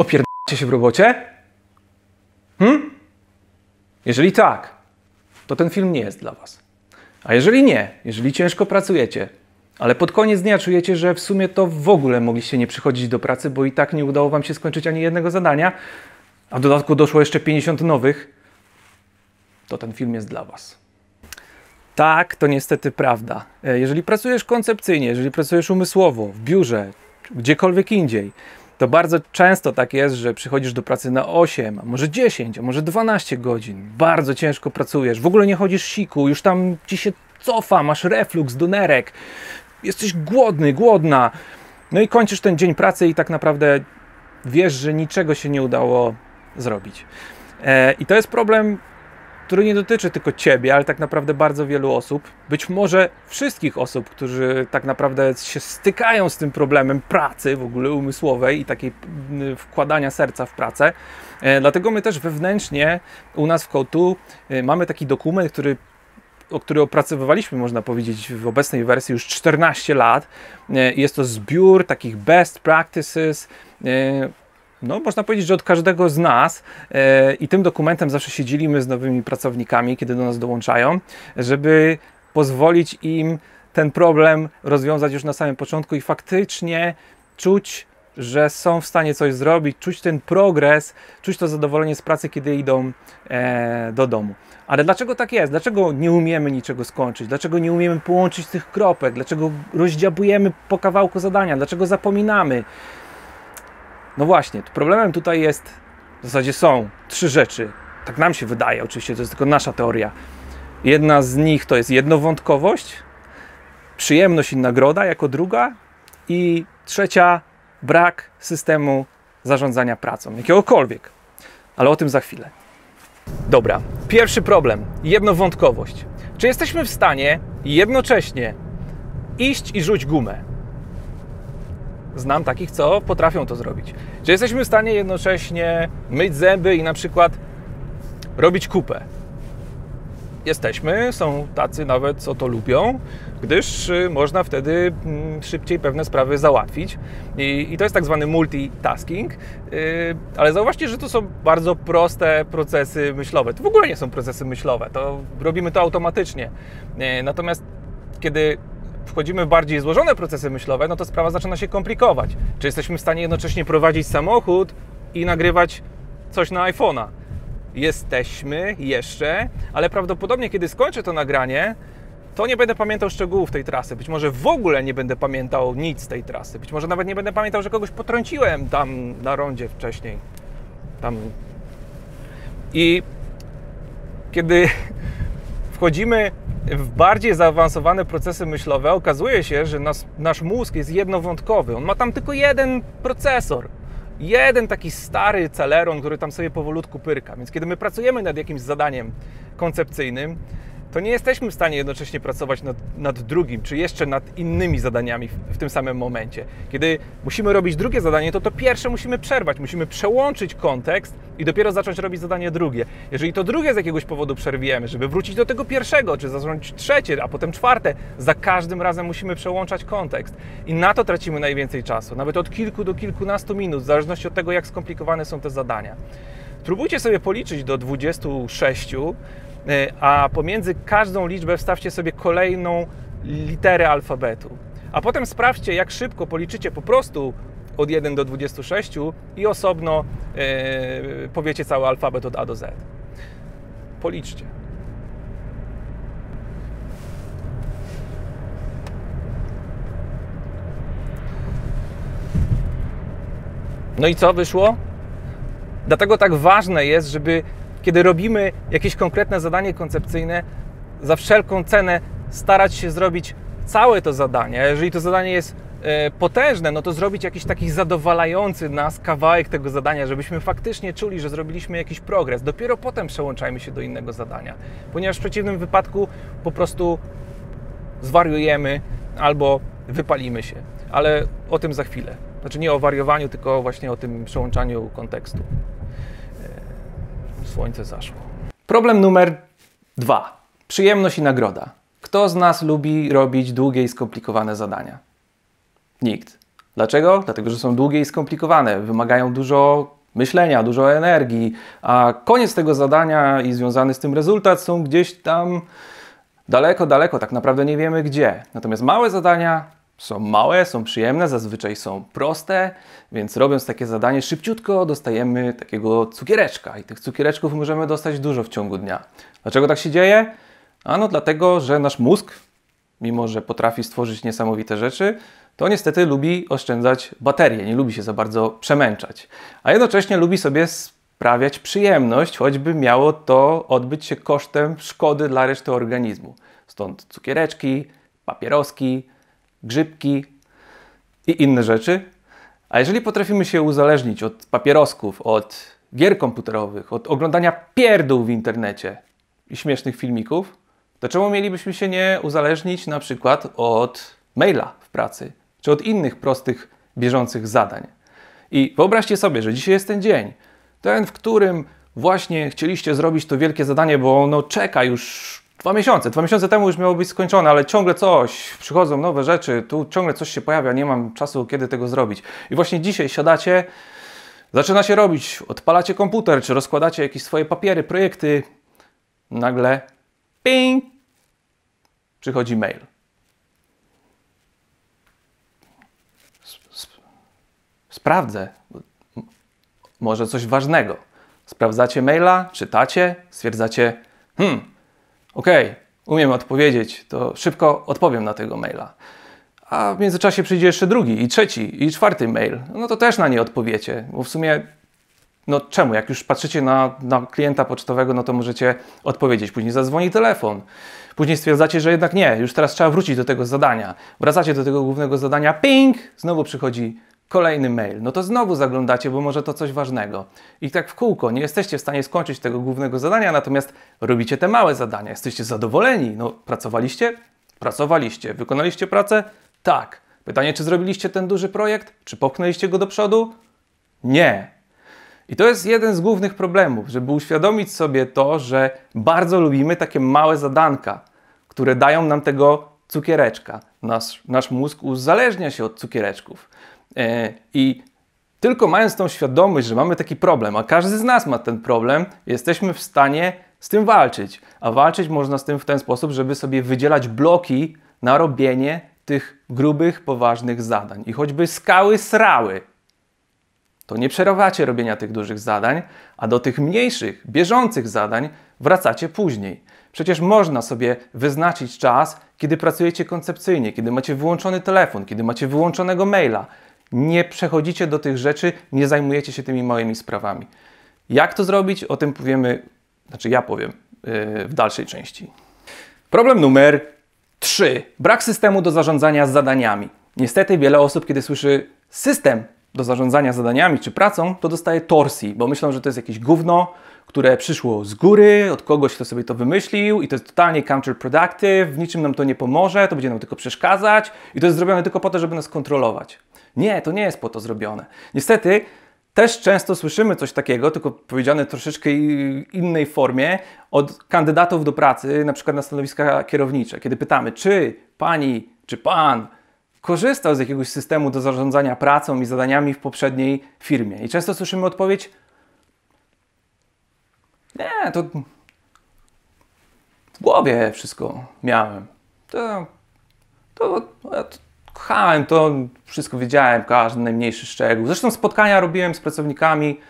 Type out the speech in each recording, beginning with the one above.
Opierdacie się w robocie? Hmm? Jeżeli tak, to ten film nie jest dla Was. A jeżeli nie, jeżeli ciężko pracujecie, ale pod koniec dnia czujecie, że w sumie to w ogóle mogliście nie przychodzić do pracy, bo i tak nie udało Wam się skończyć ani jednego zadania, a w dodatku doszło jeszcze 50 nowych, to ten film jest dla Was. Tak, to niestety prawda. E, jeżeli pracujesz koncepcyjnie, jeżeli pracujesz umysłowo, w biurze, gdziekolwiek indziej, to bardzo często tak jest, że przychodzisz do pracy na 8, a może 10, a może 12 godzin. Bardzo ciężko pracujesz, w ogóle nie chodzisz siku, już tam ci się cofa, masz reflux do nerek, jesteś głodny, głodna. No i kończysz ten dzień pracy i tak naprawdę wiesz, że niczego się nie udało zrobić. E, I to jest problem który nie dotyczy tylko ciebie, ale tak naprawdę bardzo wielu osób, być może wszystkich osób, którzy tak naprawdę się stykają z tym problemem pracy w ogóle umysłowej i takiej mm, wkładania serca w pracę. E, dlatego my też wewnętrznie u nas w Kołtu e, mamy taki dokument, który o który opracowywaliśmy, można powiedzieć, w obecnej wersji już 14 lat. E, jest to zbiór takich best practices no, można powiedzieć, że od każdego z nas e, i tym dokumentem zawsze się dzielimy z nowymi pracownikami, kiedy do nas dołączają, żeby pozwolić im ten problem rozwiązać już na samym początku i faktycznie czuć, że są w stanie coś zrobić, czuć ten progres, czuć to zadowolenie z pracy, kiedy idą e, do domu. Ale dlaczego tak jest? Dlaczego nie umiemy niczego skończyć? Dlaczego nie umiemy połączyć tych kropek? Dlaczego rozdziabujemy po kawałku zadania? Dlaczego zapominamy? No właśnie, problemem tutaj jest, w zasadzie są trzy rzeczy. Tak nam się wydaje, oczywiście to jest tylko nasza teoria. Jedna z nich to jest jednowątkowość, przyjemność i nagroda jako druga i trzecia brak systemu zarządzania pracą, jakiegokolwiek. Ale o tym za chwilę. Dobra, pierwszy problem jednowątkowość. Czy jesteśmy w stanie jednocześnie iść i rzuć gumę? znam takich, co potrafią to zrobić. Że jesteśmy w stanie jednocześnie myć zęby i na przykład robić kupę. Jesteśmy, są tacy nawet, co to lubią, gdyż y, można wtedy mm, szybciej pewne sprawy załatwić. I, i to jest tak zwany multitasking, y, ale zauważcie, że to są bardzo proste procesy myślowe. To w ogóle nie są procesy myślowe, to robimy to automatycznie. Y, natomiast kiedy wchodzimy w bardziej złożone procesy myślowe, no to sprawa zaczyna się komplikować. Czy jesteśmy w stanie jednocześnie prowadzić samochód i nagrywać coś na iPhone'a? Jesteśmy jeszcze, ale prawdopodobnie kiedy skończę to nagranie, to nie będę pamiętał szczegółów tej trasy. Być może w ogóle nie będę pamiętał nic z tej trasy. Być może nawet nie będę pamiętał, że kogoś potrąciłem tam na rondzie wcześniej. Tam. I kiedy wchodzimy w bardziej zaawansowane procesy myślowe okazuje się, że nas, nasz mózg jest jednowątkowy. On ma tam tylko jeden procesor. Jeden taki stary celeron, który tam sobie powolutku pyrka. Więc kiedy my pracujemy nad jakimś zadaniem koncepcyjnym, to nie jesteśmy w stanie jednocześnie pracować nad, nad drugim, czy jeszcze nad innymi zadaniami w, w, tym samym momencie. Kiedy musimy robić drugie zadanie, to to pierwsze musimy przerwać, musimy przełączyć kontekst i dopiero zacząć robić zadanie drugie. Jeżeli to drugie z jakiegoś powodu przerwiemy, żeby wrócić do tego pierwszego, czy zacząć trzecie, a potem czwarte, za każdym razem musimy przełączać kontekst. I na to tracimy najwięcej czasu, nawet od kilku do kilkunastu minut, w zależności od tego, jak skomplikowane są te zadania. Spróbujcie sobie policzyć do 26, E, a pomiędzy każdą liczbę wstawcie sobie kolejną literę alfabetu. A potem sprawdźcie, jak szybko policzycie po prostu od 1 do 26 i osobno yy, powiecie cały alfabet od A do Z. Policzcie. No i co wyszło? Dlatego tak ważne jest, żeby kiedy robimy jakieś konkretne zadanie koncepcyjne, za wszelką cenę starać się zrobić całe to zadanie. Jeżeli to zadanie jest e, potężne, no to zrobić jakiś taki zadowalający nas kawałek tego zadania, żebyśmy faktycznie czuli, że zrobiliśmy jakiś progres. Dopiero potem przełączajmy się do innego zadania, ponieważ w przeciwnym wypadku po prostu zwariujemy albo wypalimy się. Ale o tym za chwilę. Znaczy nie o wariowaniu, tylko właśnie o tym przełączaniu kontekstu. Słońce zaszło. Problem numer dwa. Przyjemność i nagroda. Kto z nas lubi robić długie i skomplikowane zadania? Nikt. Dlaczego? Dlatego, że są długie i skomplikowane, wymagają dużo myślenia, dużo energii, a koniec tego zadania i związany z tym rezultat są gdzieś tam daleko, daleko, tak naprawdę nie wiemy gdzie. Natomiast małe zadania są małe, są przyjemne, zazwyczaj są proste, więc robiąc takie zadanie szybciutko dostajemy takiego cukiereczka i tych cukiereczków możemy dostać dużo w ciągu dnia. Dlaczego tak się dzieje? Ano dlatego, że nasz mózg, mimo że potrafi stworzyć niesamowite rzeczy, to niestety lubi oszczędzać baterie, nie lubi się za bardzo przemęczać, a jednocześnie lubi sobie sprawiać przyjemność, choćby miało to odbyć się kosztem szkody dla reszty organizmu. Stąd cukiereczki, papieroski, grzybki i inne rzeczy. A jeżeli potrafimy się uzależnić od papierosków, od gier komputerowych, od oglądania pierdół w internecie i śmiesznych filmików, to czemu mielibyśmy się nie uzależnić na przykład od maila w pracy, czy od innych prostych, bieżących zadań? I wyobraźcie sobie, że dzisiaj jest ten dzień, ten, w którym właśnie chcieliście zrobić to wielkie zadanie, bo ono czeka już Dwa miesiące. Dwa miesiące temu już miało być skończone, ale ciągle coś, przychodzą nowe rzeczy, tu ciągle coś się pojawia, nie mam czasu, kiedy tego zrobić. I właśnie dzisiaj siadacie, zaczyna się robić, odpalacie komputer, czy rozkładacie jakieś swoje papiery, projekty. Nagle ping, przychodzi mail. Sprawdzę, może coś ważnego. Sprawdzacie maila, czytacie, stwierdzacie, hmm, OK, umiem odpowiedzieć, to szybko odpowiem na tego maila. A w międzyczasie przyjdzie jeszcze drugi, i trzeci, i czwarty mail. No to też na nie odpowiecie, bo w sumie no czemu? Jak już patrzycie na, na, klienta pocztowego, no to możecie odpowiedzieć. Później zadzwoni telefon. Później stwierdzacie, że jednak nie, już teraz trzeba wrócić do tego zadania. Wracacie do tego głównego zadania, ping, znowu przychodzi kolejny mail. No to znowu zaglądacie, bo może to coś ważnego. I tak w kółko, nie jesteście w stanie skończyć tego głównego zadania, natomiast robicie te małe zadania. Jesteście zadowoleni. No, pracowaliście? Pracowaliście. Wykonaliście pracę? Tak. Pytanie, czy zrobiliście ten duży projekt? Czy popchnęliście go do przodu? Nie. I to jest jeden z głównych problemów, żeby uświadomić sobie to, że bardzo lubimy takie małe zadanka, które dają nam tego cukiereczka. Nasz, nasz mózg uzależnia się od cukiereczków. E, I tylko mając tą świadomość, że mamy taki problem, a każdy z nas ma ten problem, jesteśmy w stanie z tym walczyć. A walczyć można z tym w ten sposób, żeby sobie wydzielać bloki na robienie tych grubych, poważnych zadań. I choćby skały srały, to nie przerwacie robienia tych dużych zadań, a do tych mniejszych, bieżących zadań wracacie później. Przecież można sobie wyznaczyć czas, kiedy pracujecie koncepcyjnie, kiedy macie wyłączony telefon, kiedy macie wyłączonego maila, nie przechodzicie do tych rzeczy, nie zajmujecie się tymi moimi sprawami. Jak to zrobić? O tym powiemy, znaczy ja powiem y, w dalszej części. Problem numer 3. Brak systemu do zarządzania zadaniami. Niestety wiele osób, kiedy słyszy system do zarządzania zadaniami czy pracą, to dostaje torsji, bo myślą, że to jest jakieś gówno, które przyszło z góry, od kogoś, kto sobie to wymyślił i to jest totalnie counterproductive, w niczym nam to nie pomoże, to będzie nam tylko przeszkadzać i to jest zrobione tylko po to, żeby nas kontrolować. Nie, to nie jest po to zrobione. Niestety też często słyszymy coś takiego, tylko powiedziane troszeczkę innej formie, od kandydatów do pracy, na przykład na stanowiska kierownicze, kiedy pytamy, czy pani, czy pan korzystał z jakiegoś systemu do zarządzania pracą i zadaniami w poprzedniej firmie. I często słyszymy odpowiedź, nie, to w głowie wszystko miałem. To, to, no, ja to kochałem to, wszystko wiedziałem, każdy najmniejszy szczegół. Zresztą spotkania robiłem z pracownikami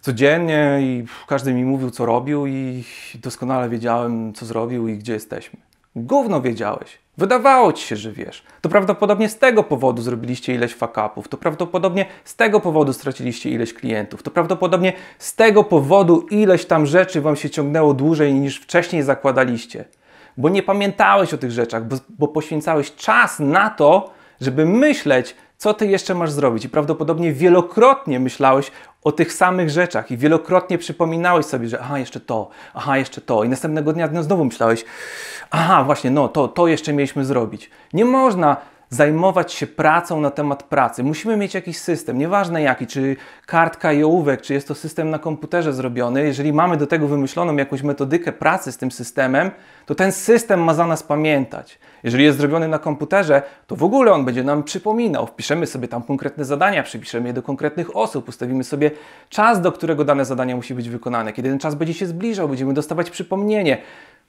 codziennie i każdy mi mówił, co robił i doskonale wiedziałem, co zrobił i gdzie jesteśmy. Gówno wiedziałeś. Wydawało ci się, że wiesz. To prawdopodobnie z tego powodu zrobiliście ileś fakapów. To prawdopodobnie z tego powodu straciliście ileś klientów. To prawdopodobnie z tego powodu ileś tam rzeczy wam się ciągnęło dłużej niż wcześniej zakładaliście. Bo nie pamiętałeś o tych rzeczach, bo, bo poświęcałeś czas na to, żeby myśleć, co ty jeszcze masz zrobić. I prawdopodobnie wielokrotnie myślałeś o tych samych rzeczach i wielokrotnie przypominałeś sobie, że aha, jeszcze to, aha, jeszcze to i następnego dnia znowu myślałeś, aha, właśnie, no, to, to jeszcze mieliśmy zrobić. Nie można zajmować się pracą na temat pracy. Musimy mieć jakiś system, nieważne jaki, czy kartka i ołówek, czy jest to system na komputerze zrobiony. Jeżeli mamy do tego wymyśloną jakąś metodykę pracy z tym systemem, to ten system ma za nas pamiętać. Jeżeli jest zrobiony na komputerze, to w ogóle on będzie nam przypominał. Wpiszemy sobie tam konkretne zadania, przypiszemy je do konkretnych osób, ustawimy sobie czas, do którego dane zadanie musi być wykonane. Kiedy ten czas będzie się zbliżał, będziemy dostawać przypomnienie.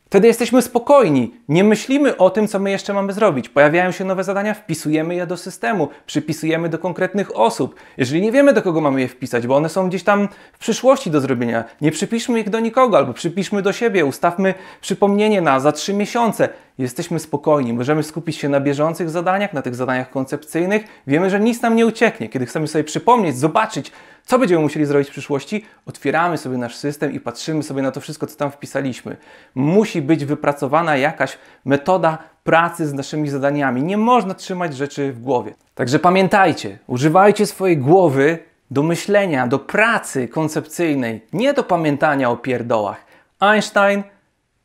Wtedy jesteśmy spokojni, nie myślimy o tym, co my jeszcze mamy zrobić. Pojawiają się nowe zadania, wpisujemy je do systemu, przypisujemy do konkretnych osób. Jeżeli nie wiemy, do kogo mamy je wpisać, bo one są gdzieś tam w przyszłości do zrobienia, nie przypiszmy ich do nikogo albo przypiszmy do siebie, ustawmy przypomnienie na za trzy miesiące. Jesteśmy spokojni, możemy skupić się na bieżących zadaniach, na tych zadaniach koncepcyjnych. Wiemy, że nic nam nie ucieknie. Kiedy chcemy sobie przypomnieć, zobaczyć, co będziemy musieli zrobić w przyszłości? Otwieramy sobie nasz system i patrzymy sobie na to wszystko, co tam wpisaliśmy. Musi być wypracowana jakaś metoda pracy z naszymi zadaniami. Nie można trzymać rzeczy w głowie. Także pamiętajcie, używajcie swojej głowy do myślenia, do pracy koncepcyjnej, nie do pamiętania o pierdołach. Einstein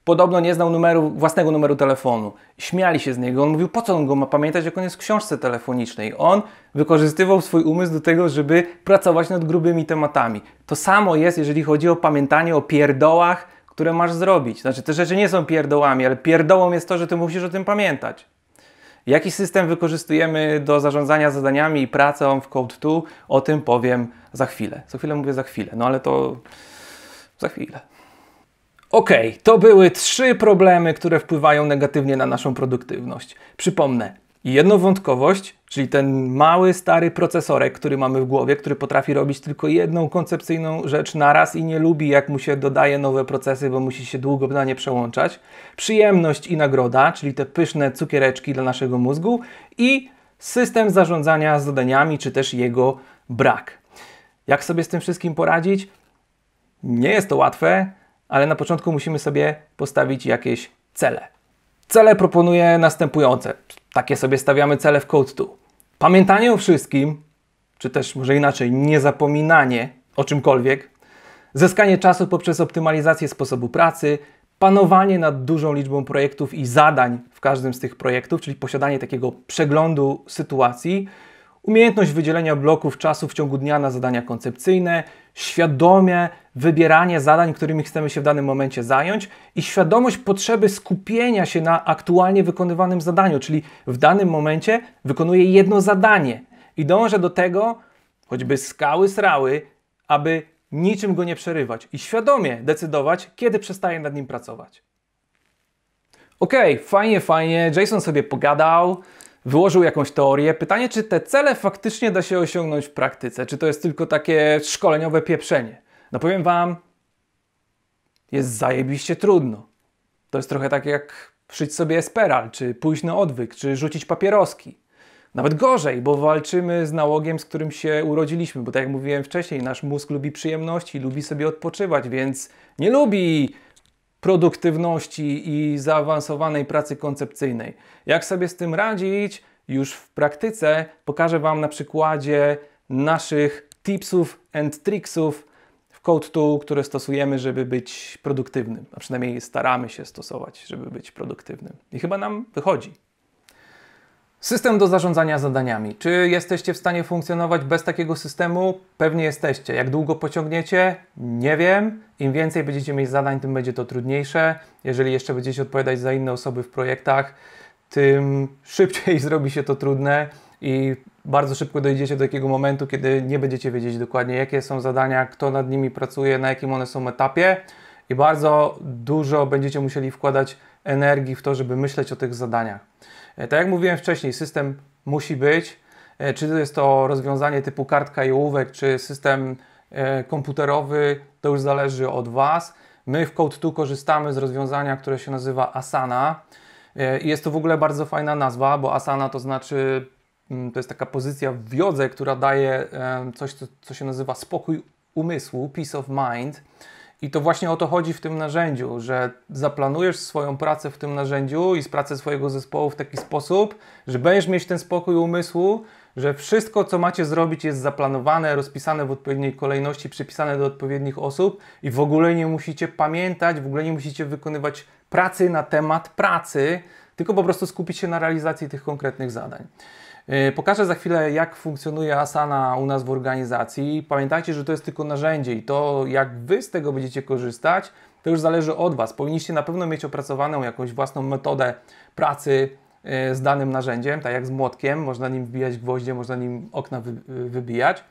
Podobno nie znał numeru, własnego numeru telefonu. Śmiali się z niego. On mówił, po co on go ma pamiętać, jak on jest w książce telefonicznej. On wykorzystywał swój umysł do tego, żeby pracować nad grubymi tematami. To samo jest, jeżeli chodzi o pamiętanie o pierdołach, które masz zrobić. Znaczy, te rzeczy nie są pierdołami, ale pierdołą jest to, że ty musisz o tym pamiętać. Jaki system wykorzystujemy do zarządzania zadaniami i pracą w Code2? O tym powiem za chwilę. Co chwilę mówię za chwilę, no ale to za chwilę. Ok, to były trzy problemy, które wpływają negatywnie na naszą produktywność. Przypomnę, jednowątkowość, czyli ten mały, stary procesorek, który mamy w głowie, który potrafi robić tylko jedną koncepcyjną rzecz naraz i nie lubi, jak mu się dodaje nowe procesy, bo musi się długo na nie przełączać. Przyjemność i nagroda, czyli te pyszne cukiereczki dla naszego mózgu i system zarządzania zadaniami, czy też jego brak. Jak sobie z tym wszystkim poradzić? Nie jest to łatwe, ale na początku musimy sobie postawić jakieś cele. Cele proponuję następujące. Takie sobie stawiamy cele w Code Pamiętanie o wszystkim, czy też może inaczej, niezapominanie o czymkolwiek, zyskanie czasu poprzez optymalizację sposobu pracy, panowanie nad dużą liczbą projektów i zadań w każdym z tych projektów, czyli posiadanie takiego przeglądu sytuacji, Umiejętność wydzielenia bloków czasu w ciągu dnia na zadania koncepcyjne, świadome wybieranie zadań, którymi chcemy się w danym momencie zająć i świadomość potrzeby skupienia się na aktualnie wykonywanym zadaniu, czyli w danym momencie wykonuję jedno zadanie i dążę do tego, choćby skały srały, aby niczym go nie przerywać i świadomie decydować, kiedy przestaję nad nim pracować. Okej, okay, fajnie, fajnie, Jason sobie pogadał wyłożył jakąś teorię. Pytanie, czy te cele faktycznie da się osiągnąć w praktyce, czy to jest tylko takie szkoleniowe pieprzenie. No powiem Wam, jest zajebiście trudno. To jest trochę tak jak szyć sobie esperal, czy pójść na odwyk, czy rzucić papieroski. Nawet gorzej, bo walczymy z nałogiem, z którym się urodziliśmy, bo tak jak mówiłem wcześniej, nasz mózg lubi przyjemności, lubi sobie odpoczywać, więc nie lubi produktywności i zaawansowanej pracy koncepcyjnej. Jak sobie z tym radzić już w praktyce, pokażę Wam na przykładzie naszych tipsów and tricksów w Code Tool, które stosujemy, żeby być produktywnym, a przynajmniej staramy się stosować, żeby być produktywnym. I chyba nam wychodzi. System do zarządzania zadaniami. Czy jesteście w stanie funkcjonować bez takiego systemu? Pewnie jesteście. Jak długo pociągniecie? Nie wiem. Im więcej będziecie mieć zadań, tym będzie to trudniejsze. Jeżeli jeszcze będziecie odpowiadać za inne osoby w projektach, tym szybciej zrobi się to trudne i bardzo szybko dojdziecie do takiego momentu, kiedy nie będziecie wiedzieć dokładnie, jakie są zadania, kto nad nimi pracuje, na jakim one są etapie i bardzo dużo będziecie musieli wkładać energii w to, żeby myśleć o tych zadaniach. E, tak jak mówiłem wcześniej, system musi być, e, czy to jest to rozwiązanie typu kartka i ołówek, czy system e, komputerowy, to już zależy od Was. My w Code2 korzystamy z rozwiązania, które się nazywa Asana. Jest to w ogóle bardzo fajna nazwa, bo Asana to znaczy, mm, to jest taka pozycja w jodze, która daje coś, co się nazywa spokój umysłu, peace of mind. I to właśnie o to chodzi w tym narzędziu, że zaplanujesz swoją pracę w tym narzędziu i z pracę swojego zespołu w taki sposób, że będziesz mieć ten spokój umysłu, że wszystko, co macie zrobić, jest zaplanowane, rozpisane w odpowiedniej kolejności, przypisane do odpowiednich osób i w ogóle nie musicie pamiętać, w ogóle nie musicie wykonywać pracy na temat pracy, tylko po prostu skupić się na realizacji tych konkretnych zadań. E, pokażę za chwilę, jak funkcjonuje Asana u nas w organizacji. Pamiętajcie, że to jest tylko narzędzie i to, jak Wy z tego będziecie korzystać, to już zależy od Was. Powinniście na pewno mieć opracowaną jakąś własną metodę pracy e, z danym narzędziem, tak jak z młotkiem. Można nim wbijać gwoździe, można nim okna e, wybijać.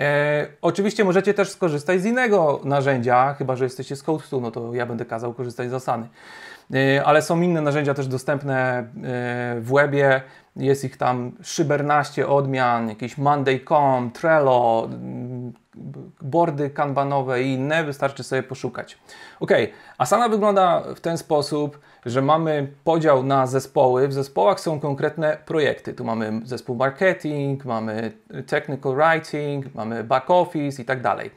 E, oczywiście możecie też skorzystać z innego narzędzia, chyba że jesteście z CodeStu, no to ja będę kazał korzystać z Asany. E, ale są inne narzędzia też dostępne e, w webie, jest ich tam szybernaście odmian, jakieś Monday.com, Trello, mm, bordy kanbanowe i inne, wystarczy sobie poszukać. Ok, Asana wygląda w ten sposób, że mamy podział na zespoły. W zespołach są konkretne projekty. Tu mamy zespół marketing, mamy technical writing, mamy back office i tak dalej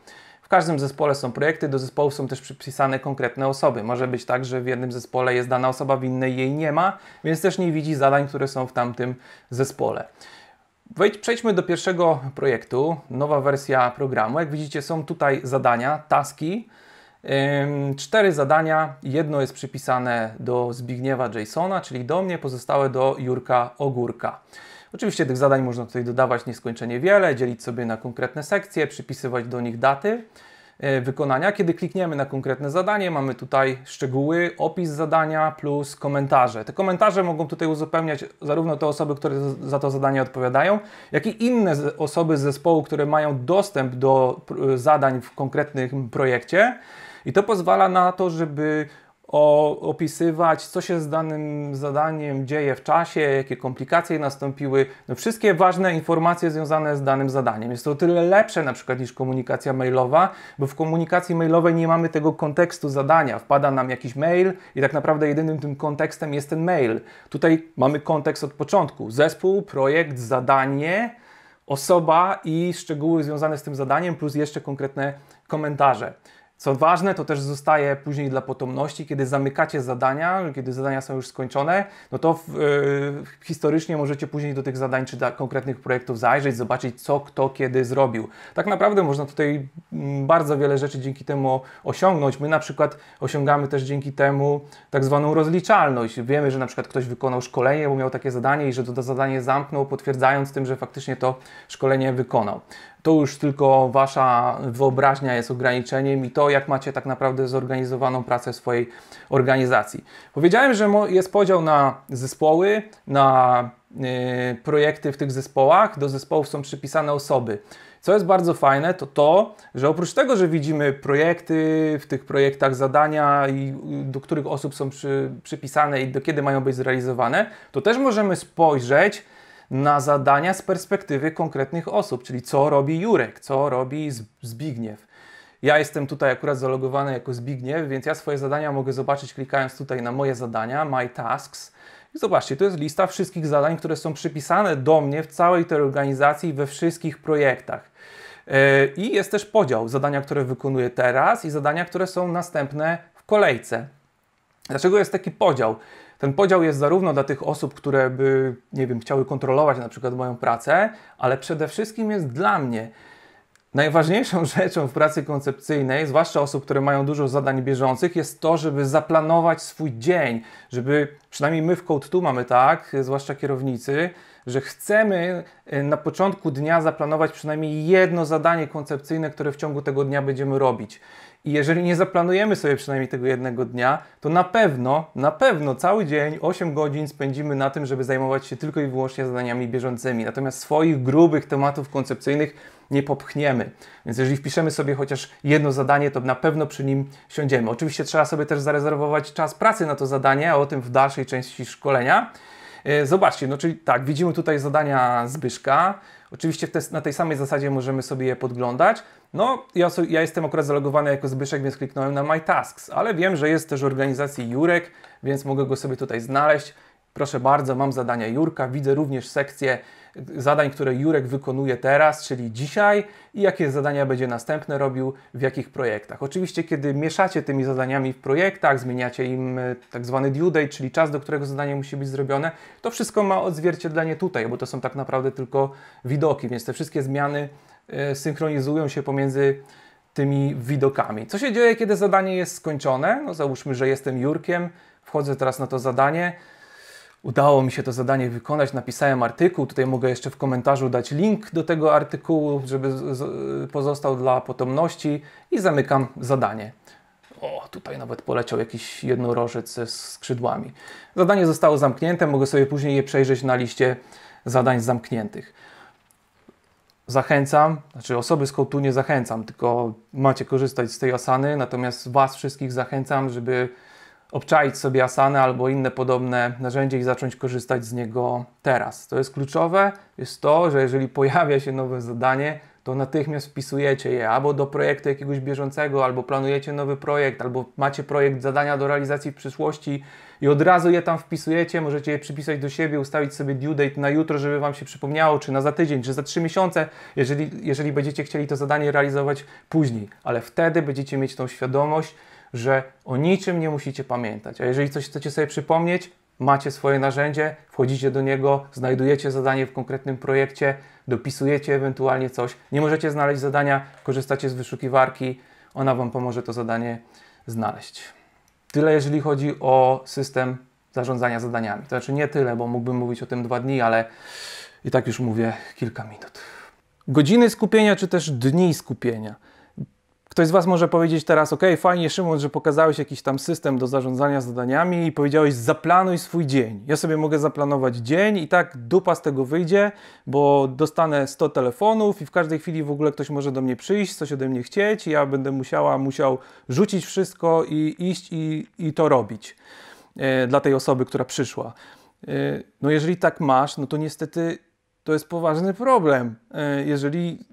każdym zespole są projekty, do zespołów są też przypisane konkretne osoby. Może być tak, że w jednym zespole jest dana osoba, w innej jej nie ma, więc też nie widzi zadań, które są w tamtym zespole. Wejdź, przejdźmy do pierwszego projektu, nowa wersja programu. Jak widzicie, są tutaj zadania, taski. cztery zadania, jedno jest przypisane do Zbigniewa Jasona, czyli do mnie, pozostałe do Jurka Ogórka. Oczywiście tych zadań można tutaj dodawać nieskończenie wiele, dzielić sobie na konkretne sekcje, przypisywać do nich daty e, wykonania. Kiedy klikniemy na konkretne zadanie, mamy tutaj szczegóły, opis zadania plus komentarze. Te komentarze mogą tutaj uzupełniać zarówno te osoby, które za to zadanie odpowiadają, jak i inne osoby z zespołu, które mają dostęp do zadań w konkretnym projekcie. I to pozwala na to, żeby o, opisywać, co się z danym zadaniem dzieje w czasie, jakie komplikacje nastąpiły, no wszystkie ważne informacje związane z danym zadaniem. Jest to o tyle lepsze na przykład niż komunikacja mailowa, bo w komunikacji mailowej nie mamy tego kontekstu zadania. Wpada nam jakiś mail i tak naprawdę jedynym tym kontekstem jest ten mail. Tutaj mamy kontekst od początku. Zespół, projekt, zadanie, osoba i szczegóły związane z tym zadaniem, plus jeszcze konkretne komentarze. Co ważne, to też zostaje później dla potomności, kiedy zamykacie zadania, kiedy zadania są już skończone, no to w, y, historycznie możecie później do tych zadań czy do konkretnych projektów zajrzeć, zobaczyć co kto kiedy zrobił. Tak naprawdę można tutaj mm, bardzo wiele rzeczy dzięki temu osiągnąć. My na przykład osiągamy też dzięki temu tak zwaną rozliczalność. Wiemy, że na przykład ktoś wykonał szkolenie, bo miał takie zadanie i że to zadanie zamknął, potwierdzając tym, że faktycznie to szkolenie wykonał. To już tylko wasza wyobraźnia jest ograniczeniem i to, jak macie tak naprawdę zorganizowaną pracę swojej organizacji. Powiedziałem, że jest podział na zespoły, na y, projekty w tych zespołach. Do zespołów są przypisane osoby. Co jest bardzo fajne, to to, że oprócz tego, że widzimy projekty, w tych projektach zadania i y, do których osób są przy, przypisane i do kiedy mają być zrealizowane, to też możemy spojrzeć na zadania z perspektywy konkretnych osób, czyli co robi Jurek, co robi Zbigniew. Ja jestem tutaj akurat zalogowany jako Zbigniew, więc ja swoje zadania mogę zobaczyć klikając tutaj na moje zadania, My Tasks. I zobaczcie, to jest lista wszystkich zadań, które są przypisane do mnie w całej tej organizacji, we wszystkich projektach. E, I jest też podział zadania, które wykonuję teraz i zadania, które są następne w kolejce. Dlaczego jest taki podział? Ten podział jest zarówno dla tych osób, które by, nie wiem, chciały kontrolować na przykład moją pracę, ale przede wszystkim jest dla mnie. Najważniejszą rzeczą w pracy koncepcyjnej, zwłaszcza osób, które mają dużo zadań bieżących, jest to, żeby zaplanować swój dzień, żeby przynajmniej my w Code tu mamy tak, zwłaszcza kierownicy, że chcemy y, na początku dnia zaplanować przynajmniej jedno zadanie koncepcyjne, które w ciągu tego dnia będziemy robić. I jeżeli nie zaplanujemy sobie przynajmniej tego jednego dnia, to na pewno, na pewno cały dzień, 8 godzin spędzimy na tym, żeby zajmować się tylko i wyłącznie zadaniami bieżącymi. Natomiast swoich grubych tematów koncepcyjnych nie popchniemy. Więc jeżeli wpiszemy sobie chociaż jedno zadanie, to na pewno przy nim siądziemy. Oczywiście trzeba sobie też zarezerwować czas pracy na to zadanie, a o tym w dalszej części szkolenia. E, zobaczcie, no czyli tak, widzimy tutaj zadania Zbyszka. Oczywiście te, na tej samej zasadzie możemy sobie je podglądać. No, ja, ja jestem akurat zalogowany jako Zbyszek, więc kliknąłem na My Tasks, ale wiem, że jest też organizacji Jurek, więc mogę go sobie tutaj znaleźć. Proszę bardzo, mam zadania Jurka, widzę również sekcję zadań, które Jurek wykonuje teraz, czyli dzisiaj i jakie zadania będzie następne robił, w jakich projektach. Oczywiście, kiedy mieszacie tymi zadaniami w projektach, zmieniacie im e, tak zwany due date, czyli czas, do którego zadanie musi być zrobione, to wszystko ma odzwierciedlenie tutaj, bo to są tak naprawdę tylko widoki, więc te wszystkie zmiany E, synchronizują się pomiędzy tymi widokami. Co się dzieje, kiedy zadanie jest skończone? No, załóżmy, że jestem Jurkiem, wchodzę teraz na to zadanie. Udało mi się to zadanie wykonać, napisałem artykuł. Tutaj mogę jeszcze w komentarzu dać link do tego artykułu, żeby pozostał dla potomności i zamykam zadanie. O, tutaj nawet poleciał jakiś jednorożec ze skrzydłami. Zadanie zostało zamknięte, mogę sobie później je przejrzeć na liście zadań zamkniętych zachęcam, znaczy osoby z kołtu nie zachęcam, tylko macie korzystać z tej asany, natomiast Was wszystkich zachęcam, żeby obczaić sobie asanę albo inne podobne narzędzie i zacząć korzystać z niego teraz. To jest kluczowe, jest to, że jeżeli pojawia się nowe zadanie, to natychmiast wpisujecie je albo do projektu jakiegoś bieżącego, albo planujecie nowy projekt, albo macie projekt zadania do realizacji w przyszłości, i od razu je tam wpisujecie, możecie je przypisać do siebie, ustawić sobie due date na jutro, żeby Wam się przypomniało, czy na za tydzień, czy za trzy miesiące, jeżeli, jeżeli będziecie chcieli to zadanie realizować później, ale wtedy będziecie mieć tą świadomość, że o niczym nie musicie pamiętać, a jeżeli coś chcecie sobie przypomnieć, macie swoje narzędzie, wchodzicie do niego, znajdujecie zadanie w konkretnym projekcie, dopisujecie ewentualnie coś. Nie możecie znaleźć zadania, korzystacie z wyszukiwarki, ona Wam pomoże to zadanie znaleźć. Tyle, jeżeli chodzi o system zarządzania zadaniami. To znaczy nie tyle, bo mógłbym mówić o tym dwa dni, ale i tak już mówię kilka minut. Godziny skupienia, czy też dni skupienia. Ktoś z Was może powiedzieć teraz, ok, fajnie Szymon, że pokazałeś jakiś tam system do zarządzania zadaniami i powiedziałeś zaplanuj swój dzień. Ja sobie mogę zaplanować dzień i tak dupa z tego wyjdzie, bo dostanę 100 telefonów i w każdej chwili w ogóle ktoś może do mnie przyjść, coś ode mnie chcieć i ja będę musiała, musiał rzucić wszystko i iść i, i to robić e, dla tej osoby, która przyszła. E, no jeżeli tak masz, no to niestety to jest poważny problem. E, jeżeli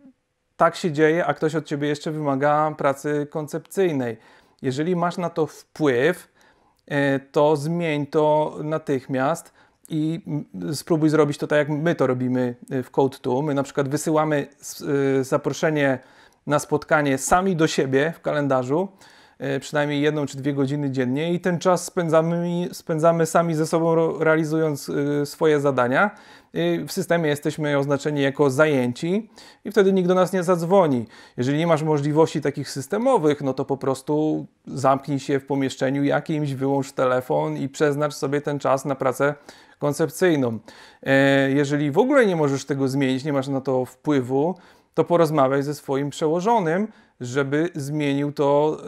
tak się dzieje, a ktoś od ciebie jeszcze wymaga pracy koncepcyjnej. Jeżeli masz na to wpływ, e, to zmień to natychmiast i spróbuj zrobić to tak, jak my to robimy e, w Code2. My na przykład wysyłamy e, zaproszenie na spotkanie sami do siebie w kalendarzu E, przynajmniej jedną czy dwie godziny dziennie i ten czas spędzamy, spędzamy sami ze sobą realizując e, swoje zadania. E, w systemie jesteśmy oznaczeni jako zajęci i wtedy nikt do nas nie zadzwoni. Jeżeli nie masz możliwości takich systemowych, no to po prostu zamknij się w pomieszczeniu jakimś, wyłącz telefon i przeznacz sobie ten czas na pracę koncepcyjną. Jeżeli w ogóle nie możesz tego zmienić, nie masz na to wpływu, to porozmawiaj ze swoim przełożonym, żeby zmienił to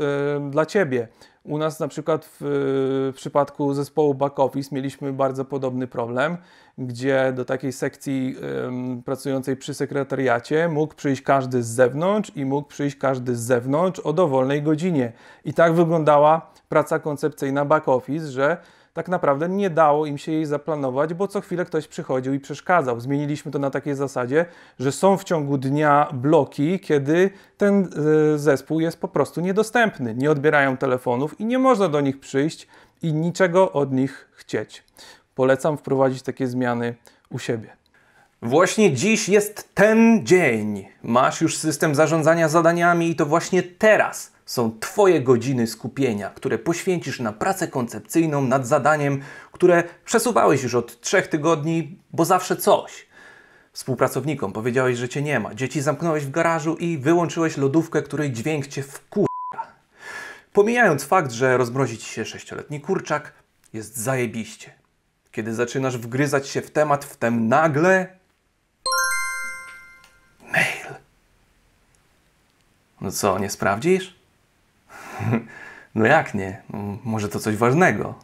y, dla ciebie. U nas na przykład w, w, przypadku zespołu back office mieliśmy bardzo podobny problem, gdzie do takiej sekcji pracującej przy sekretariacie mógł przyjść każdy z zewnątrz i mógł przyjść każdy z zewnątrz o dowolnej godzinie. I tak wyglądała praca koncepcyjna back office, że tak naprawdę nie dało im się jej zaplanować, bo co chwilę ktoś przychodził i przeszkadzał. Zmieniliśmy to na takiej zasadzie, że są w ciągu dnia bloki, kiedy ten e, zespół jest po prostu niedostępny. Nie odbierają telefonów i nie można do nich przyjść i niczego od nich chcieć. Polecam wprowadzić takie zmiany u siebie. Właśnie dziś jest ten dzień. Masz już system zarządzania zadaniami i to właśnie teraz są Twoje godziny skupienia, które poświęcisz na pracę koncepcyjną nad zadaniem, które przesuwałeś już od trzech tygodni, bo zawsze coś. Współpracownikom powiedziałeś, że Cię nie ma, dzieci zamknąłeś w garażu i wyłączyłeś lodówkę, której dźwięk Cię wkurza. Pomijając fakt, że rozmrozi Ci się sześcioletni kurczak, jest zajebiście. Kiedy zaczynasz wgryzać się w temat, wtem nagle... Mail. No co, nie sprawdzisz? No jak nie? No, może to coś ważnego.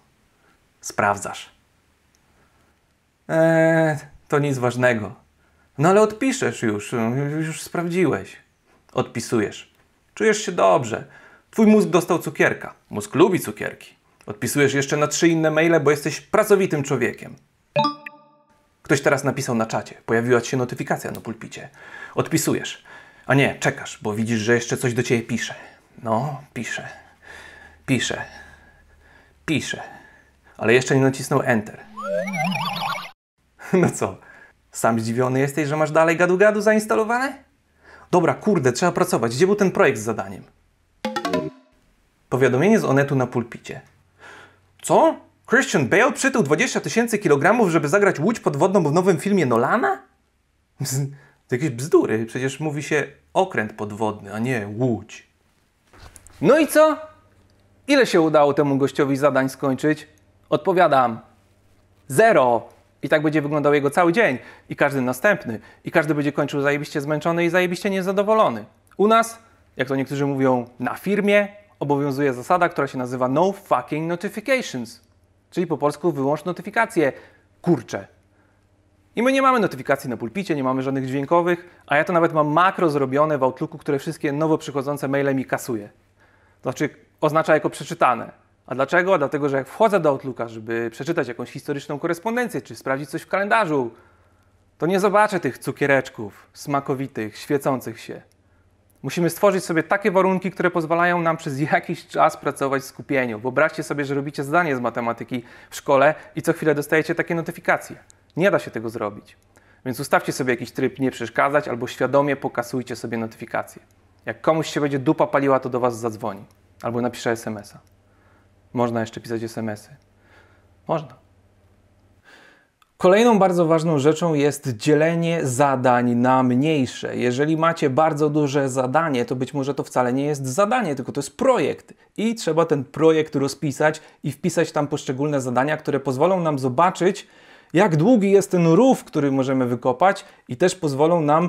Sprawdzasz. Eee, to nic ważnego. No ale odpiszesz już, już sprawdziłeś. Odpisujesz. Czujesz się dobrze. Twój mózg dostał cukierka. Mózg lubi cukierki. Odpisujesz jeszcze na trzy inne maile, bo jesteś pracowitym człowiekiem. Ktoś teraz napisał na czacie. Pojawiła ci się notyfikacja na pulpicie. Odpisujesz. A nie, czekasz, bo widzisz, że jeszcze coś do ciebie pisze. No, pisze. Pisze. Pisze. Ale jeszcze nie nacisnął Enter. No co? Sam zdziwiony jesteś, że masz dalej gadu-gadu zainstalowane? Dobra, kurde, trzeba pracować. Gdzie był ten projekt z zadaniem? Powiadomienie z Onetu na pulpicie. Co? Christian Bale przytył 20 tysięcy kilogramów, żeby zagrać łódź podwodną w nowym filmie Nolana? To jakieś bzdury. Przecież mówi się okręt podwodny, a nie łódź. No i co? Ile się udało temu gościowi zadań skończyć? Odpowiadam: zero. I tak będzie wyglądał jego cały dzień, i każdy następny, i każdy będzie kończył zajebiście zmęczony i zajebiście niezadowolony. U nas, jak to niektórzy mówią, na firmie obowiązuje zasada, która się nazywa no fucking notifications, czyli po polsku wyłącz notyfikacje. Kurcze. I my nie mamy notyfikacji na pulpicie, nie mamy żadnych dźwiękowych, a ja to nawet mam makro zrobione w Outlooku, które wszystkie nowo przychodzące maile mi kasuje. To znaczy oznacza jako przeczytane. A dlaczego? Dlatego, że jak wchodzę do Outlooka, żeby przeczytać jakąś historyczną korespondencję, czy sprawdzić coś w kalendarzu, to nie zobaczę tych cukiereczków smakowitych, świecących się. Musimy stworzyć sobie takie warunki, które pozwalają nam przez jakiś czas pracować w skupieniu. Wyobraźcie sobie, że robicie zdanie z matematyki w szkole i co chwilę dostajecie takie notyfikacje. Nie da się tego zrobić. Więc ustawcie sobie jakiś tryb nie przeszkadzać albo świadomie pokasujcie sobie notyfikacje. Jak komuś się będzie dupa paliła, to do was zadzwoni albo napisze SMS-a. Można jeszcze pisać SMS-y. Można. Kolejną bardzo ważną rzeczą jest dzielenie zadań na mniejsze. Jeżeli macie bardzo duże zadanie, to być może to wcale nie jest zadanie, tylko to jest projekt. I trzeba ten projekt rozpisać i wpisać tam poszczególne zadania, które pozwolą nam zobaczyć, jak długi jest ten rów, który możemy wykopać, i też pozwolą nam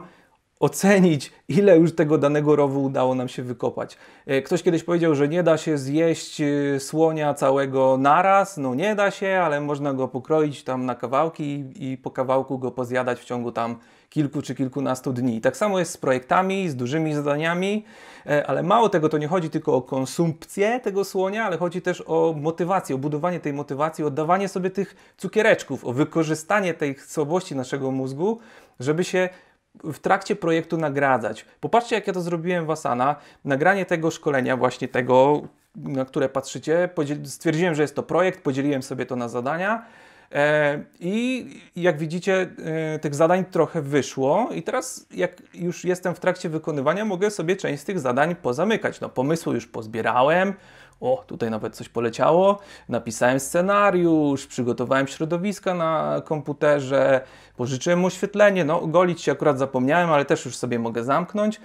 ocenić, ile już tego danego rowu udało nam się wykopać. E, ktoś kiedyś powiedział, że nie da się zjeść e, słonia całego naraz. No nie da się, ale można go pokroić tam na kawałki i po kawałku go pozjadać w ciągu tam kilku czy kilkunastu dni. Tak samo jest z projektami, z dużymi zadaniami, e, ale mało tego, to nie chodzi tylko o konsumpcję tego słonia, ale chodzi też o motywację, o budowanie tej motywacji, o dawanie sobie tych cukiereczków, o wykorzystanie tej słabości naszego mózgu, żeby się w trakcie projektu nagradzać. Popatrzcie, jak ja to zrobiłem w Asana. Nagranie tego szkolenia, właśnie tego, na które patrzycie, stwierdziłem, że jest to projekt, podzieliłem sobie to na zadania. E, I jak widzicie, e, tych zadań trochę wyszło, i teraz, jak już jestem w trakcie wykonywania, mogę sobie część z tych zadań pozamykać. No, pomysły już pozbierałem, o, tutaj nawet coś poleciało, napisałem scenariusz, przygotowałem środowiska na komputerze, pożyczyłem oświetlenie, no golić się akurat zapomniałem, ale też już sobie mogę zamknąć.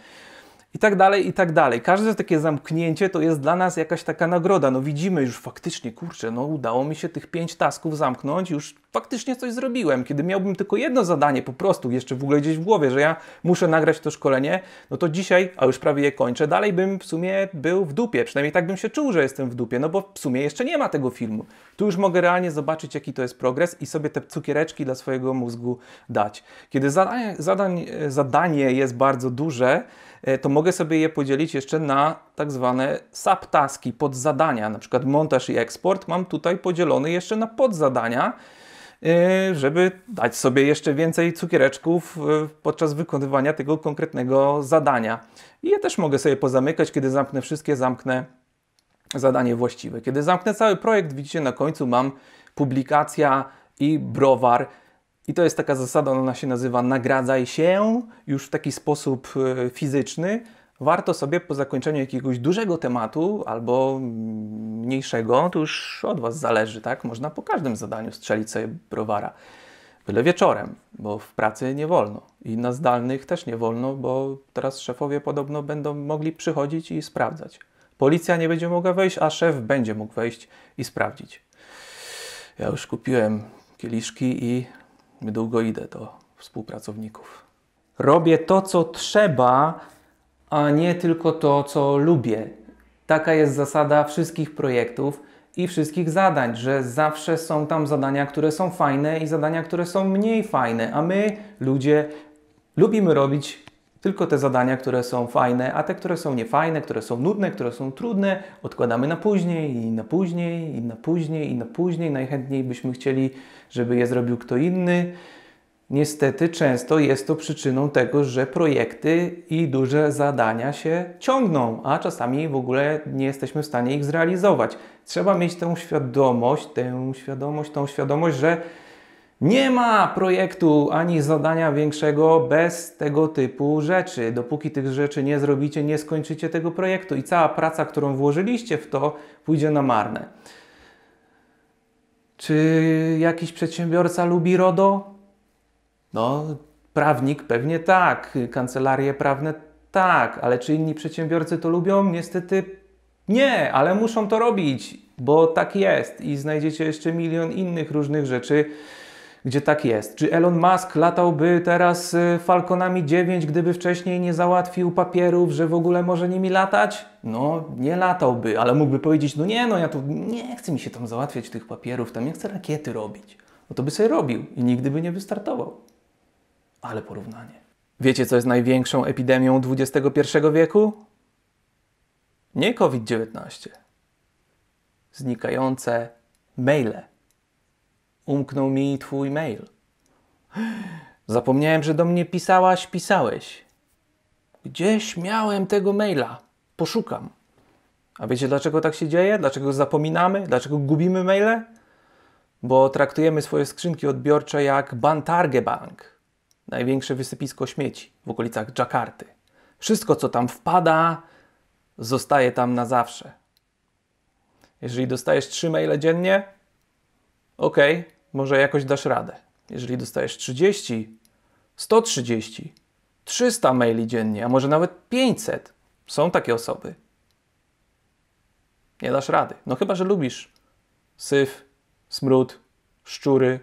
I tak dalej, i tak dalej. Każde takie zamknięcie to jest dla nas jakaś taka nagroda. No widzimy już faktycznie, kurczę, no udało mi się tych pięć tasków zamknąć, już faktycznie coś zrobiłem. Kiedy miałbym tylko jedno zadanie po prostu, jeszcze w ogóle gdzieś w głowie, że ja muszę nagrać to szkolenie, no to dzisiaj, a już prawie je kończę, dalej bym w sumie był w dupie. Przynajmniej tak bym się czuł, że jestem w dupie, no bo w sumie jeszcze nie ma tego filmu. Tu już mogę realnie zobaczyć, jaki to jest progres i sobie te cukiereczki dla swojego mózgu dać. Kiedy zadanie, zadanie, zadanie jest bardzo duże, E, to mogę sobie je podzielić jeszcze na tak zwane subtaski, podzadania, na przykład montaż i eksport mam tutaj podzielony jeszcze na podzadania, e, żeby dać sobie jeszcze więcej cukiereczków e, podczas wykonywania tego konkretnego zadania. I ja też mogę sobie pozamykać, kiedy zamknę wszystkie, zamknę zadanie właściwe. Kiedy zamknę cały projekt, widzicie na końcu mam publikacja i browar i to jest taka zasada, ona się nazywa nagradzaj się już w taki sposób e, fizyczny. Warto sobie po zakończeniu jakiegoś dużego tematu albo mniejszego, to już od Was zależy, tak? Można po każdym zadaniu strzelić sobie browara. Byle wieczorem, bo w pracy nie wolno. I na zdalnych też nie wolno, bo teraz szefowie podobno będą mogli przychodzić i sprawdzać. Policja nie będzie mogła wejść, a szef będzie mógł wejść i sprawdzić. Ja już kupiłem kieliszki i długo idę do współpracowników. Robię to, co trzeba, a nie tylko to, co lubię. Taka jest zasada wszystkich projektów i wszystkich zadań, że zawsze są tam zadania, które są fajne i zadania, które są mniej fajne, a my, ludzie, lubimy robić tylko te zadania, które są fajne, a te, które są niefajne, które są nudne, które są trudne, odkładamy na później i na później i na później i na później. Najchętniej byśmy chcieli, żeby je zrobił kto inny. Niestety często jest to przyczyną tego, że projekty i duże zadania się ciągną, a czasami w ogóle nie jesteśmy w stanie ich zrealizować. Trzeba mieć tę świadomość, tę świadomość, tą świadomość, że nie ma projektu ani zadania większego bez tego typu rzeczy. Dopóki tych rzeczy nie zrobicie, nie skończycie tego projektu i cała praca, którą włożyliście w to, pójdzie na marne. Czy jakiś przedsiębiorca lubi RODO? No, prawnik pewnie tak, kancelarie prawne tak, ale czy inni przedsiębiorcy to lubią? Niestety nie, ale muszą to robić, bo tak jest i znajdziecie jeszcze milion innych różnych rzeczy gdzie tak jest. Czy Elon Musk latałby teraz y, Falconami 9, gdyby wcześniej nie załatwił papierów, że w ogóle może nimi latać? No, nie latałby, ale mógłby powiedzieć, no nie, no ja tu nie chcę mi się tam załatwiać tych papierów, tam ja chcę rakiety robić. No to by sobie robił i nigdy by nie wystartował. Ale porównanie. Wiecie, co jest największą epidemią XXI wieku? Nie COVID-19. Znikające maile. Umknął mi twój mail. Zapomniałem, że do mnie pisałaś, pisałeś. Gdzieś miałem tego maila. Poszukam. A wiecie dlaczego tak się dzieje? Dlaczego zapominamy? Dlaczego gubimy maile? Bo traktujemy swoje skrzynki odbiorcze jak Bantarge Bank, największe wysypisko śmieci w okolicach Jakarty. Wszystko, co tam wpada, zostaje tam na zawsze. Jeżeli dostajesz trzy maile dziennie, ok, może jakoś dasz radę. Jeżeli dostajesz 30, 130, 300 maili dziennie, a może nawet 500, są takie osoby. Nie dasz rady. No chyba, że lubisz syf, smród, szczury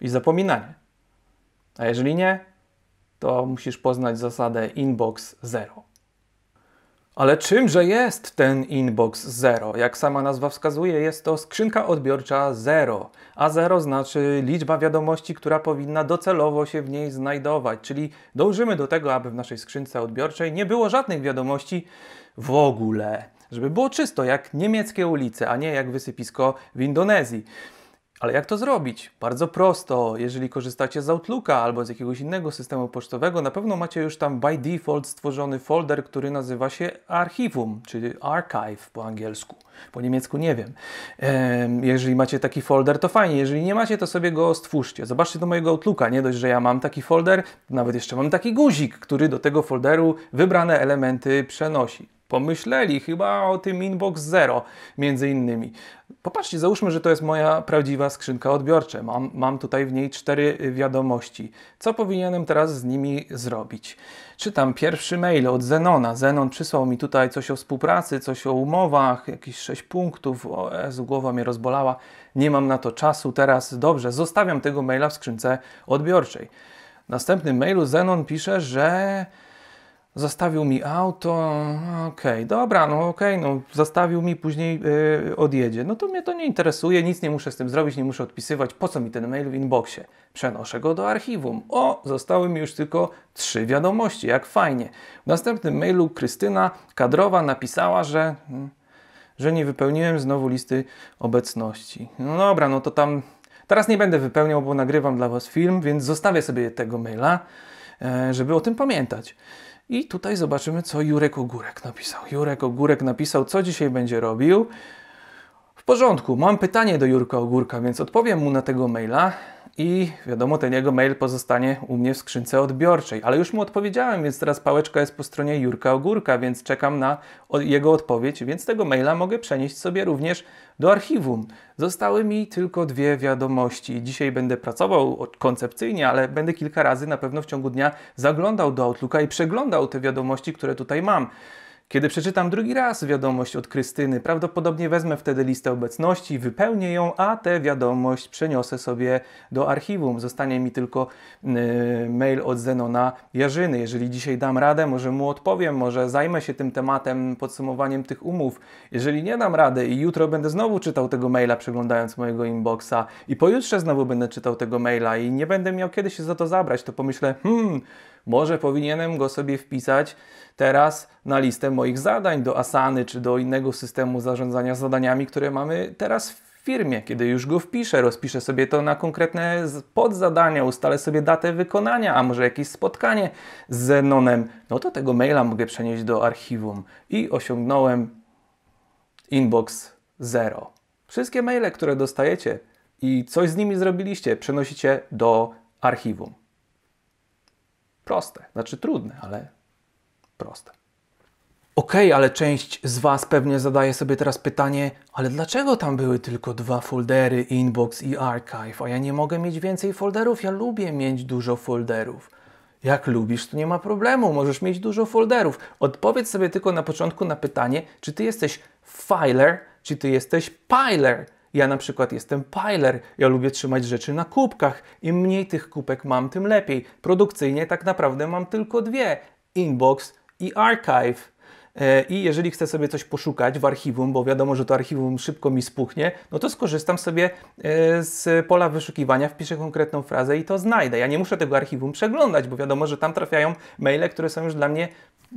i zapominanie. A jeżeli nie, to musisz poznać zasadę inbox zero. Ale czymże jest ten Inbox Zero? Jak sama nazwa wskazuje, jest to skrzynka odbiorcza zero, a zero znaczy liczba wiadomości, która powinna docelowo się w niej znajdować, czyli dążymy do tego, aby w naszej skrzynce odbiorczej nie było żadnych wiadomości w ogóle, żeby było czysto jak niemieckie ulice, a nie jak wysypisko w Indonezji. Ale jak to zrobić? Bardzo prosto. Jeżeli korzystacie z Outlooka albo z jakiegoś innego systemu pocztowego, na pewno macie już tam by default stworzony folder, który nazywa się archiwum, czyli archive po angielsku. Po niemiecku nie wiem. Jeżeli macie taki folder, to fajnie. Jeżeli nie macie, to sobie go stwórzcie. Zobaczcie do mojego Outlooka. Nie dość, że ja mam taki folder, nawet jeszcze mam taki guzik, który do tego folderu wybrane elementy przenosi pomyśleli chyba o tym Inbox Zero między innymi. Popatrzcie, załóżmy, że to jest moja prawdziwa skrzynka odbiorcza. Mam, mam tutaj w niej cztery y, wiadomości. Co powinienem teraz z nimi zrobić? Czytam pierwszy mail od Zenona. Zenon przysłał mi tutaj coś o współpracy, coś o umowach, jakieś sześć punktów. O Jezu, głowa mnie rozbolała. Nie mam na to czasu teraz. Dobrze, zostawiam tego maila w skrzynce odbiorczej. W następnym mailu Zenon pisze, że Zostawił mi auto, okej, okay, dobra, no okej, okay, no zostawił mi, później yy, odjedzie. No to mnie to nie interesuje, nic nie muszę z tym zrobić, nie muszę odpisywać, po co mi ten mail w inboxie? Przenoszę go do archiwum. O, zostały mi już tylko trzy wiadomości, jak fajnie. W następnym mailu Krystyna kadrowa napisała, że, hmm, że nie wypełniłem znowu listy obecności. No dobra, no to tam Teraz nie będę wypełniał, bo nagrywam dla Was film, więc zostawię sobie tego maila, e, żeby o tym pamiętać. I tutaj zobaczymy, co Jurek Ogórek napisał. Jurek Ogórek napisał, co dzisiaj będzie robił. W porządku, mam pytanie do Jurka Ogórka, więc odpowiem mu na tego maila i wiadomo, ten jego mail pozostanie u mnie w skrzynce odbiorczej. Ale już mu odpowiedziałem, więc teraz pałeczka jest po stronie Jurka Ogórka, więc czekam na jego odpowiedź, więc tego maila mogę przenieść sobie również do archiwum. Zostały mi tylko dwie wiadomości. Dzisiaj będę pracował koncepcyjnie, ale będę kilka razy na pewno w ciągu dnia zaglądał do Outlooka i przeglądał te wiadomości, które tutaj mam. Kiedy przeczytam drugi raz wiadomość od Krystyny, prawdopodobnie wezmę wtedy listę obecności, wypełnię ją, a tę wiadomość przeniosę sobie do archiwum. Zostanie mi tylko yy, mail od Zenona Jarzyny. Jeżeli dzisiaj dam radę, może mu odpowiem, może zajmę się tym tematem, podsumowaniem tych umów. Jeżeli nie dam rady i jutro będę znowu czytał tego maila, przeglądając mojego inboxa i pojutrze znowu będę czytał tego maila i nie będę miał kiedy się za to zabrać, to pomyślę, hmm, może powinienem go sobie wpisać teraz na listę moich zadań do Asany czy do innego systemu zarządzania zadaniami, które mamy teraz w firmie. Kiedy już go wpiszę, rozpiszę sobie to na konkretne podzadania, ustalę sobie datę wykonania, a może jakieś spotkanie z Zenonem, no to tego maila mogę przenieść do archiwum i osiągnąłem inbox zero. Wszystkie maile, które dostajecie i coś z nimi zrobiliście, przenosicie do archiwum. Proste, znaczy trudne, ale proste. Okej, okay, ale część z Was pewnie zadaje sobie teraz pytanie, ale dlaczego tam były tylko dwa foldery inbox i archive, a ja nie mogę mieć więcej folderów? Ja lubię mieć dużo folderów. Jak lubisz, to nie ma problemu, możesz mieć dużo folderów. Odpowiedz sobie tylko na początku na pytanie, czy ty jesteś filer, czy ty jesteś piler. Ja na przykład jestem piler, ja lubię trzymać rzeczy na kubkach. Im mniej tych kubek mam, tym lepiej. Produkcyjnie tak naprawdę mam tylko dwie: inbox i archive. E, I jeżeli chcę sobie coś poszukać w archiwum, bo wiadomo, że to archiwum szybko mi spuchnie, no to skorzystam sobie e, z pola wyszukiwania, wpiszę konkretną frazę i to znajdę. Ja nie muszę tego archiwum przeglądać, bo wiadomo, że tam trafiają maile, które są już dla mnie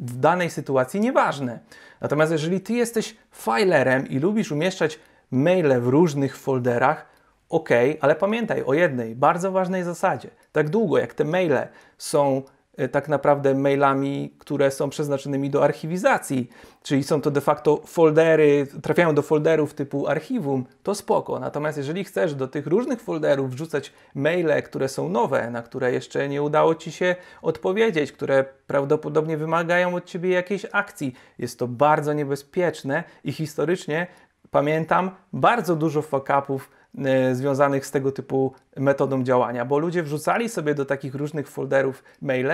w danej sytuacji nieważne. Natomiast jeżeli ty jesteś filerem i lubisz umieszczać maile w różnych folderach, ok, ale pamiętaj o jednej bardzo ważnej zasadzie. Tak długo jak te maile są E, tak naprawdę mailami, które są przeznaczonymi do archiwizacji, czyli są to de facto foldery, trafiają do folderów typu archiwum, to spoko. Natomiast jeżeli chcesz do tych różnych folderów wrzucać maile, które są nowe, na które jeszcze nie udało Ci się odpowiedzieć, które prawdopodobnie wymagają od Ciebie jakiejś akcji, jest to bardzo niebezpieczne i historycznie pamiętam bardzo dużo fuck-upów E, związanych z tego typu metodą działania, bo ludzie wrzucali sobie do takich różnych folderów maile,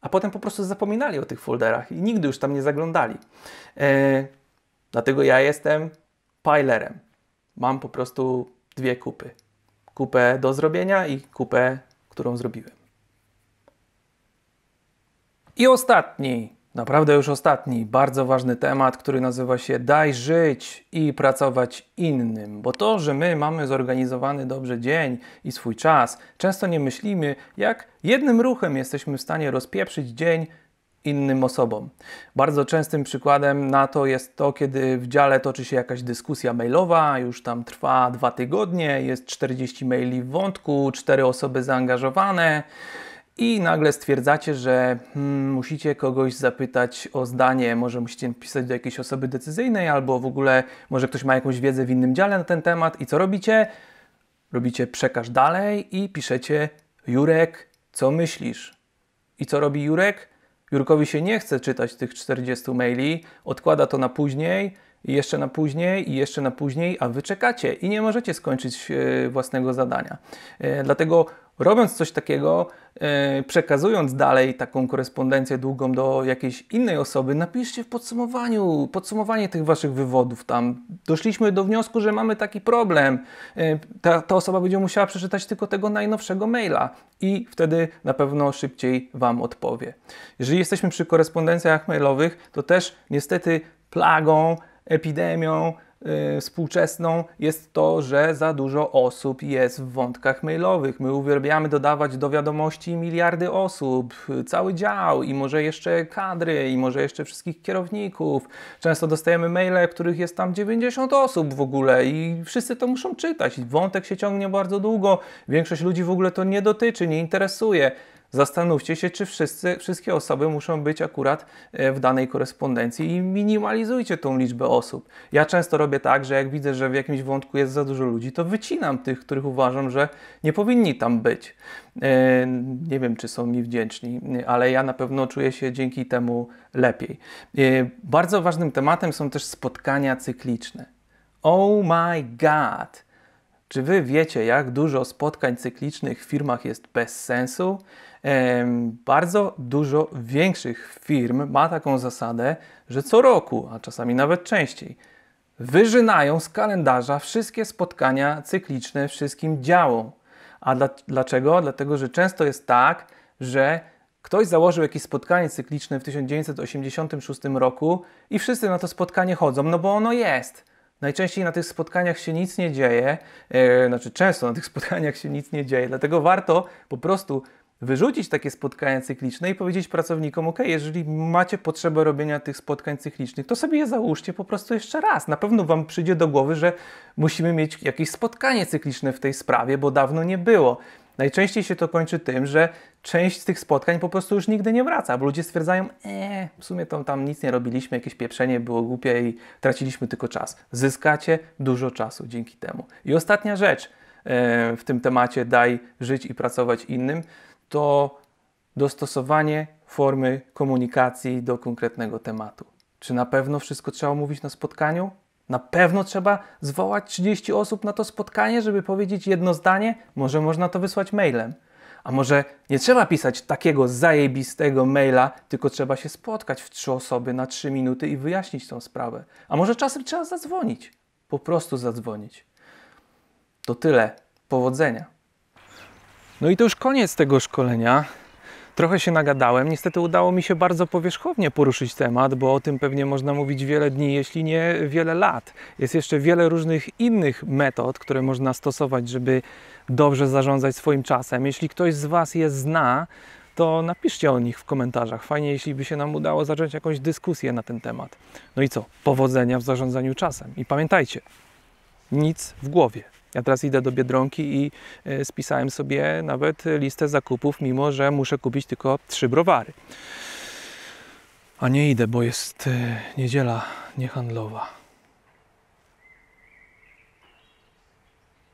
a potem po prostu zapominali o tych folderach i nigdy już tam nie zaglądali. E, dlatego ja jestem pilerem. Mam po prostu dwie kupy. Kupę do zrobienia i kupę, którą zrobiłem. I ostatni Naprawdę już ostatni, bardzo ważny temat, który nazywa się Daj żyć i pracować innym. Bo to, że my mamy zorganizowany dobrze dzień i swój czas, często nie myślimy, jak jednym ruchem jesteśmy w stanie rozpieprzyć dzień innym osobom. Bardzo częstym przykładem na to jest to, kiedy w dziale toczy się jakaś dyskusja mailowa, już tam trwa dwa tygodnie, jest 40 maili w wątku, cztery osoby zaangażowane i nagle stwierdzacie, że hmm, musicie kogoś zapytać o zdanie, może musicie pisać do jakiejś osoby decyzyjnej, albo w ogóle może ktoś ma jakąś wiedzę w innym dziale na ten temat. I co robicie? Robicie przekaż dalej i piszecie Jurek, co myślisz? I co robi Jurek? Jurkowi się nie chce czytać tych 40 maili, odkłada to na później, i jeszcze na później, i jeszcze na później, a wy czekacie i nie możecie skończyć e, własnego zadania. E, dlatego Robiąc coś takiego, e, przekazując dalej taką korespondencję długą do jakiejś innej osoby, napiszcie w podsumowaniu, podsumowanie tych waszych wywodów tam. Doszliśmy do wniosku, że mamy taki problem. E, ta, ta osoba będzie musiała przeczytać tylko tego najnowszego maila i wtedy na pewno szybciej wam odpowie. Jeżeli jesteśmy przy korespondencjach mailowych, to też niestety plagą, epidemią Y, współczesną jest to, że za dużo osób jest w wątkach mailowych. My uwielbiamy dodawać do wiadomości miliardy osób, cały dział i może jeszcze kadry, i może jeszcze wszystkich kierowników. Często dostajemy maile, których jest tam 90 osób w ogóle i wszyscy to muszą czytać. Wątek się ciągnie bardzo długo, większość ludzi w ogóle to nie dotyczy, nie interesuje zastanówcie się, czy wszyscy, wszystkie osoby muszą być akurat e, w danej korespondencji i minimalizujcie tą liczbę osób. Ja często robię tak, że jak widzę, że w jakimś wątku jest za dużo ludzi, to wycinam tych, których uważam, że nie powinni tam być. E, nie wiem, czy są mi wdzięczni, ale ja na pewno czuję się dzięki temu lepiej. E, bardzo ważnym tematem są też spotkania cykliczne. Oh my god! Czy wy wiecie, jak dużo spotkań cyklicznych w firmach jest bez sensu? Bardzo dużo większych firm ma taką zasadę, że co roku, a czasami nawet częściej, wyżynają z kalendarza wszystkie spotkania cykliczne wszystkim działom. A dla, dlaczego? Dlatego, że często jest tak, że ktoś założył jakieś spotkanie cykliczne w 1986 roku i wszyscy na to spotkanie chodzą, no bo ono jest. Najczęściej na tych spotkaniach się nic nie dzieje, yy, znaczy często na tych spotkaniach się nic nie dzieje, dlatego warto po prostu wyrzucić takie spotkania cykliczne i powiedzieć pracownikom, ok, jeżeli macie potrzebę robienia tych spotkań cyklicznych, to sobie je załóżcie po prostu jeszcze raz. Na pewno Wam przyjdzie do głowy, że musimy mieć jakieś spotkanie cykliczne w tej sprawie, bo dawno nie było. Najczęściej się to kończy tym, że część z tych spotkań po prostu już nigdy nie wraca, bo ludzie stwierdzają, eee, w sumie to tam nic nie robiliśmy, jakieś pieprzenie było głupie i traciliśmy tylko czas. Zyskacie dużo czasu dzięki temu. I ostatnia rzecz e, w tym temacie daj żyć i pracować innym to dostosowanie formy komunikacji do konkretnego tematu. Czy na pewno wszystko trzeba mówić na spotkaniu? Na pewno trzeba zwołać 30 osób na to spotkanie, żeby powiedzieć jedno zdanie? Może można to wysłać mailem. A może nie trzeba pisać takiego zajebistego maila, tylko trzeba się spotkać w trzy osoby na trzy minuty i wyjaśnić tą sprawę. A może czasem trzeba zadzwonić. Po prostu zadzwonić. To tyle. Powodzenia. No i to już koniec tego szkolenia. Trochę się nagadałem. Niestety udało mi się bardzo powierzchownie poruszyć temat, bo o tym pewnie można mówić wiele dni, jeśli nie wiele lat. Jest jeszcze wiele różnych innych metod, które można stosować, żeby dobrze zarządzać swoim czasem. Jeśli ktoś z Was je zna, to napiszcie o nich w komentarzach. Fajnie, jeśli by się nam udało zacząć jakąś dyskusję na ten temat. No i co? Powodzenia w zarządzaniu czasem. I pamiętajcie, nic w głowie. Ja teraz idę do Biedronki i e, spisałem sobie nawet listę zakupów, mimo że muszę kupić tylko trzy browary. A nie idę, bo jest e, niedziela niehandlowa.